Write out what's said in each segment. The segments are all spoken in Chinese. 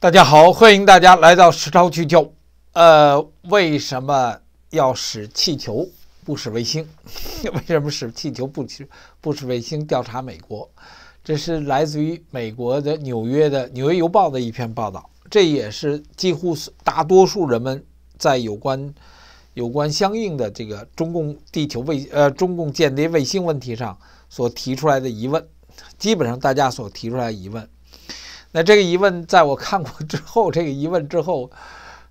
大家好，欢迎大家来到实操聚焦。呃，为什么要使气球不使卫星？为什么使气球不使不使卫星调查美国？这是来自于美国的纽约的《纽约邮报》的一篇报道。这也是几乎是大多数人们在有关有关相应的这个中共地球卫呃中共间谍卫星问题上所提出来的疑问。基本上，大家所提出来的疑问。那这个疑问，在我看过之后，这个疑问之后，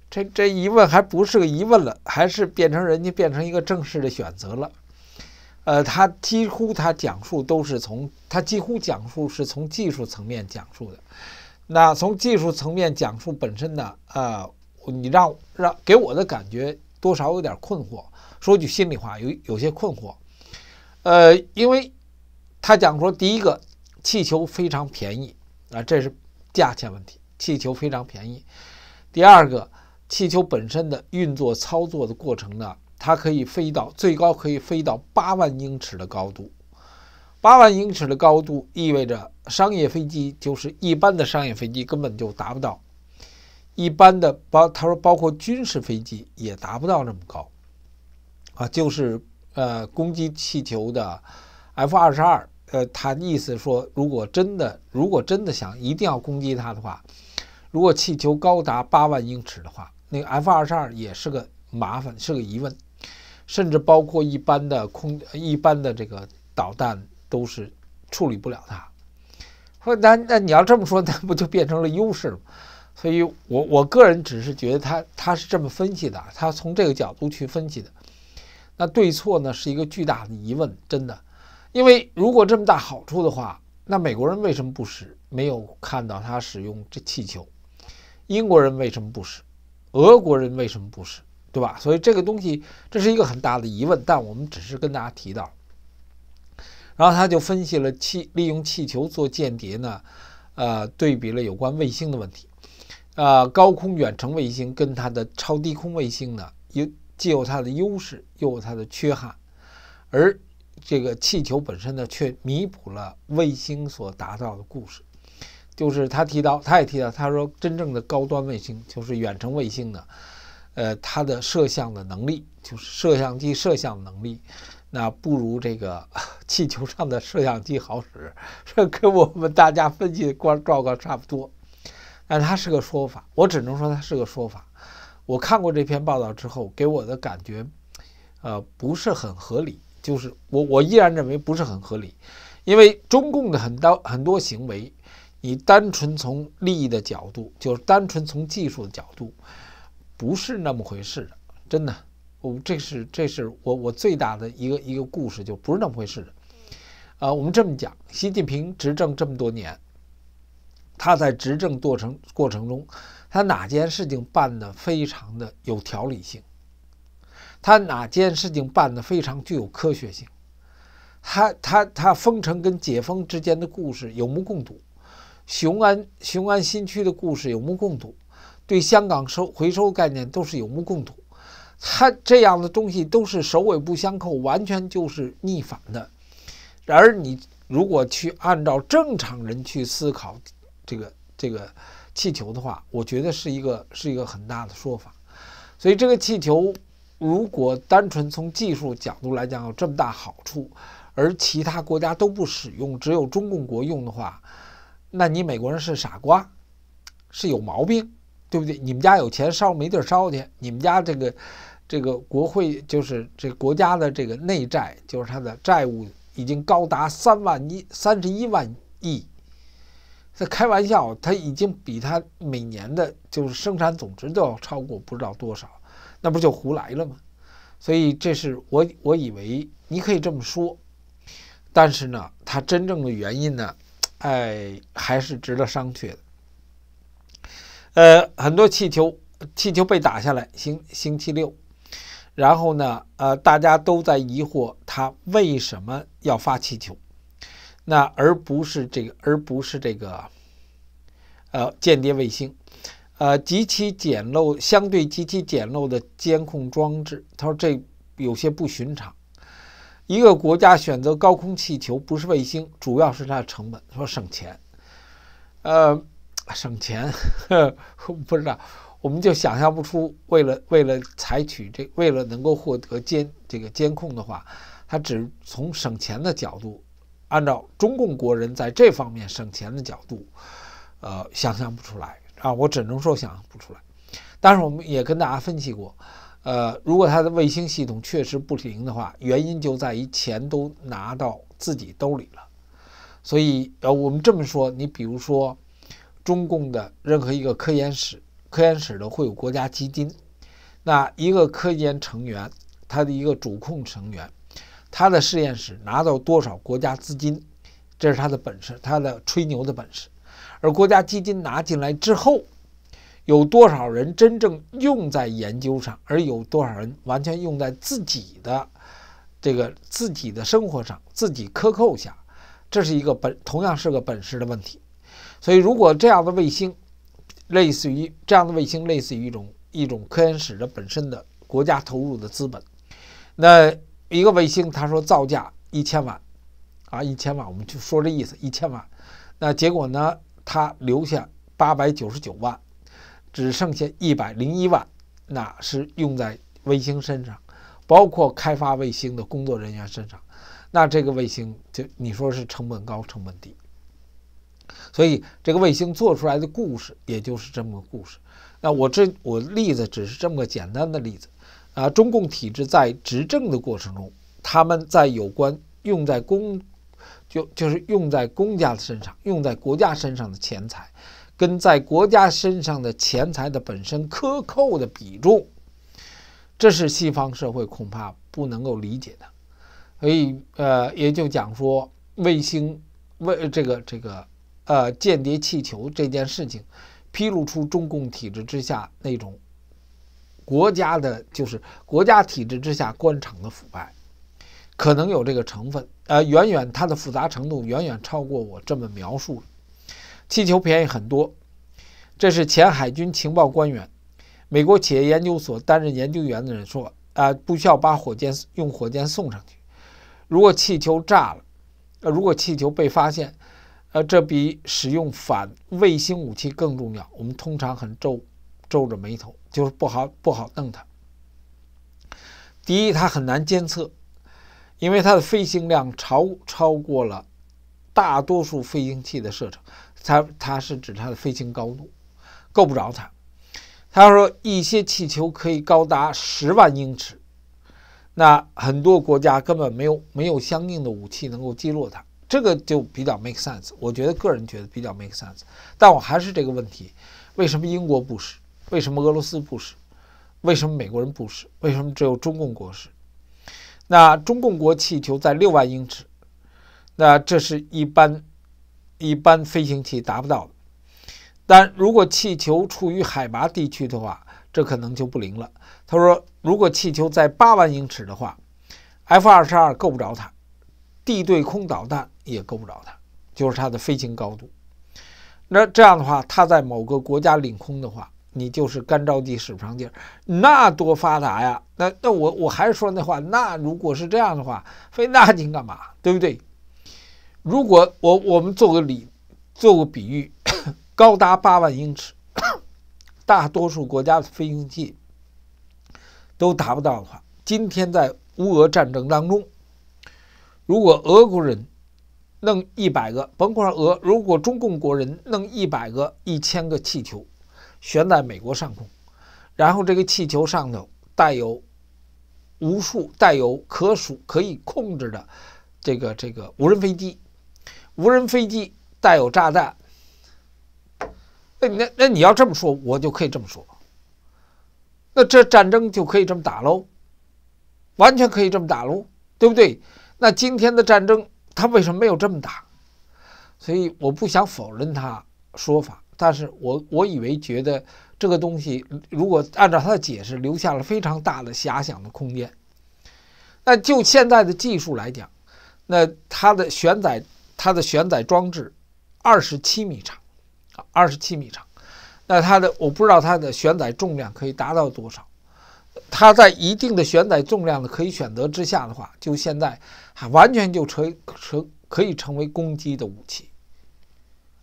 这这疑问还不是个疑问了，还是变成人家变成一个正式的选择了。呃，他几乎他讲述都是从他几乎讲述是从技术层面讲述的。那从技术层面讲述本身呢，呃，你让让给我的感觉多少有点困惑。说句心里话，有有些困惑。呃，因为他讲说，第一个气球非常便宜啊，这是。价钱问题，气球非常便宜。第二个，气球本身的运作操作的过程呢，它可以飞到最高可以飞到八万英尺的高度。八万英尺的高度意味着商业飞机就是一般的商业飞机根本就达不到，一般的包他说包括军事飞机也达不到那么高。啊，就是呃攻击气球的 F 二十二。呃，他意思说，如果真的，如果真的想一定要攻击它的话，如果气球高达八万英尺的话，那个 F 二十二也是个麻烦，是个疑问，甚至包括一般的空一般的这个导弹都是处理不了它。那那你要这么说，那不就变成了优势了？所以我我个人只是觉得他他是这么分析的，他从这个角度去分析的。那对错呢，是一个巨大的疑问，真的。因为如果这么大好处的话，那美国人为什么不使？没有看到他使用这气球。英国人为什么不使？俄国人为什么不使？对吧？所以这个东西这是一个很大的疑问。但我们只是跟大家提到。然后他就分析了气利用气球做间谍呢，呃，对比了有关卫星的问题，呃，高空远程卫星跟它的超低空卫星呢，有既有它的优势，又有它的缺憾，而。这个气球本身呢，却弥补了卫星所达到的故事。就是他提到，他也提到，他说真正的高端卫星就是远程卫星呢，呃，它的摄像的能力，就是摄像机摄像能力，那不如这个 气球上的摄像机好使，这跟我们大家分析光状况差不多。但他是个说法，我只能说他是个说法。我看过这篇报道之后，给我的感觉，呃，不是很合理。就是我，我依然认为不是很合理，因为中共的很多很多行为，你单纯从利益的角度，就是单纯从技术的角度，不是那么回事的。真的，我这是这是我我最大的一个一个故事，就不是那么回事的。啊，我们这么讲，习近平执政这么多年，他在执政过程过程中，他哪件事情办的非常的有条理性？他哪件事情办得非常具有科学性？他他他封城跟解封之间的故事有目共睹，雄安雄安新区的故事有目共睹，对香港收回收概念都是有目共睹。他这样的东西都是首尾不相扣，完全就是逆反的。然而，你如果去按照正常人去思考这个这个气球的话，我觉得是一个是一个很大的说法。所以，这个气球。如果单纯从技术角度来讲有这么大好处，而其他国家都不使用，只有中共国用的话，那你美国人是傻瓜，是有毛病，对不对？你们家有钱烧没地儿烧去？你们家这个这个国会就是这国家的这个内债，就是他的债务已经高达三万一三十一万亿，在开玩笑，他已经比他每年的就是生产总值都要超过不知道多少。那不就胡来了吗？所以这是我我以为你可以这么说，但是呢，它真正的原因呢，哎，还是值得商榷的。呃，很多气球气球被打下来，星星期六，然后呢，呃，大家都在疑惑他为什么要发气球，那而不是这个，而不是这个，呃，间谍卫星。呃，极其简陋，相对极其简陋的监控装置。他说这有些不寻常。一个国家选择高空气球不是卫星，主要是它的成本，说省钱。呃，省钱，呵不知道，我们就想象不出，为了为了采取这，为了能够获得监这个监控的话，他只从省钱的角度，按照中共国人在这方面省钱的角度，呃，想象不出来。啊，我只能说想不出来。但是我们也跟大家分析过，呃，如果它的卫星系统确实不行的话，原因就在于钱都拿到自己兜里了。所以，呃，我们这么说，你比如说，中共的任何一个科研室、科研室的会有国家基金，那一个科研成员，他的一个主控成员，他的实验室拿到多少国家资金，这是他的本事，他的吹牛的本事。而国家基金拿进来之后，有多少人真正用在研究上，而有多少人完全用在自己的这个自己的生活上，自己克扣下，这是一个本同样是个本事的问题。所以，如果这样的卫星，类似于这样的卫星，类似于一种一种科研史的本身的国家投入的资本，那一个卫星他说造价一千万啊一千万，我们就说这意思一千万，那结果呢？他留下八百九十九万，只剩下一百零一万，那是用在卫星身上，包括开发卫星的工作人员身上。那这个卫星就你说是成本高，成本低。所以这个卫星做出来的故事也就是这么个故事。那我这我例子只是这么个简单的例子啊。中共体制在执政的过程中，他们在有关用在公。就就是用在公家的身上，用在国家身上的钱财，跟在国家身上的钱财的本身克扣的比重，这是西方社会恐怕不能够理解的。所以，呃，也就讲说卫星为这个这个呃间谍气球这件事情，披露出中共体制之下那种国家的，就是国家体制之下官场的腐败。可能有这个成分，呃，远远它的复杂程度远远超过我这么描述。气球便宜很多，这是前海军情报官员、美国企业研究所担任研究员的人说。啊，不需要把火箭用火箭送上去。如果气球炸了，呃，如果气球被发现，呃，这比使用反卫星武器更重要。我们通常很皱皱着眉头，就是不好不好弄它。第一，它很难监测。因为它的飞行量超超过了大多数飞行器的射程，它它是指它的飞行高度够不着它。他说一些气球可以高达十万英尺，那很多国家根本没有没有相应的武器能够击落它，这个就比较 make sense。我觉得个人觉得比较 make sense，但我还是这个问题：为什么英国不使？为什么俄罗斯不使？为什么美国人不使？为什么只有中共国使？那中共国气球在六万英尺，那这是一般一般飞行器达不到的。但如果气球处于海拔地区的话，这可能就不灵了。他说，如果气球在八万英尺的话，F 二十二够不着它，地对空导弹也够不着它，就是它的飞行高度。那这样的话，它在某个国家领空的话。你就是干着急使不上劲儿，那多发达呀！那那我我还是说那话，那如果是这样的话，费那劲干嘛？对不对？如果我我们做个理，做个比喻，高达八万英尺，大多数国家的飞行器都达不到的话，今天在乌俄战争当中，如果俄国人弄一百个，甭管俄，如果中共国人弄一百个、一千个气球。悬在美国上空，然后这个气球上头带有无数带有可数可以控制的这个这个无人飞机，无人飞机带有炸弹。那那那你要这么说，我就可以这么说。那这战争就可以这么打喽，完全可以这么打喽，对不对？那今天的战争它为什么没有这么打？所以我不想否认他说法。但是我我以为觉得这个东西，如果按照他的解释，留下了非常大的遐想的空间。那就现在的技术来讲，那它的悬载，它的悬载装置，二十七米长，二十七米长。那它的我不知道它的悬载重量可以达到多少。它在一定的悬载重量的可以选择之下的话，就现在还完全就成成可以成为攻击的武器，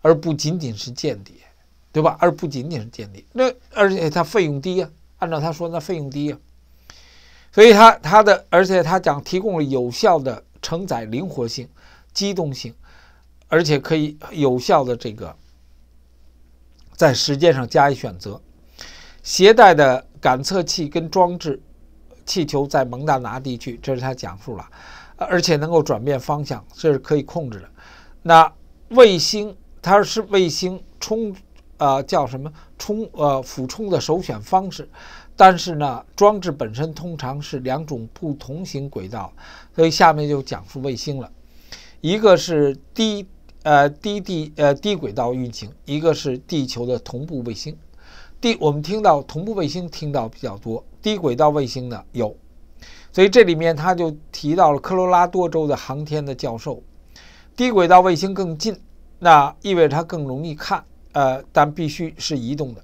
而不仅仅是间谍。对吧？而不仅仅是电力。那而且它费用低呀。按照他说，那费用低呀。所以他他的，而且他讲提供了有效的承载灵活性、机动性，而且可以有效的这个在时间上加以选择。携带的感测器跟装置气球在蒙大拿地区，这是他讲述了，而且能够转变方向，这是可以控制的。那卫星，它是卫星充。呃，叫什么冲呃俯冲的首选方式，但是呢，装置本身通常是两种不同型轨道，所以下面就讲述卫星了，一个是低呃低地呃低轨道运行，一个是地球的同步卫星。第我们听到同步卫星听到比较多，低轨道卫星呢有，所以这里面他就提到了科罗拉多州的航天的教授，低轨道卫星更近，那意味着它更容易看。呃，但必须是移动的。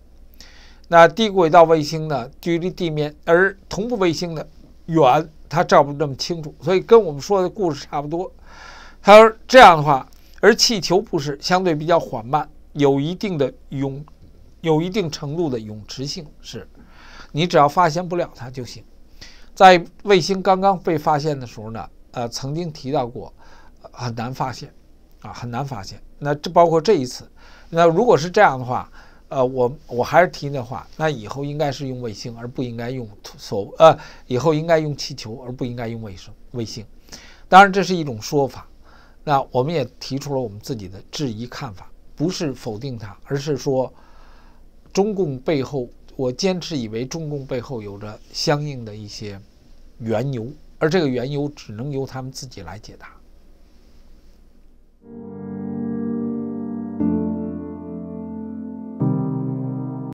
那低轨道卫星呢，距离地面，而同步卫星呢远，它照不那么清楚。所以跟我们说的故事差不多。它这样的话，而气球不是相对比较缓慢，有一定的泳，有一定程度的泳池性，是你只要发现不了它就行。在卫星刚刚被发现的时候呢，呃，曾经提到过，很难发现，啊，很难发现。那这包括这一次。那如果是这样的话，呃，我我还是提那话，那以后应该是用卫星，而不应该用所呃，以后应该用气球，而不应该用卫星。卫星，当然这是一种说法。那我们也提出了我们自己的质疑看法，不是否定它，而是说中共背后，我坚持以为中共背后有着相应的一些缘由，而这个缘由只能由他们自己来解答。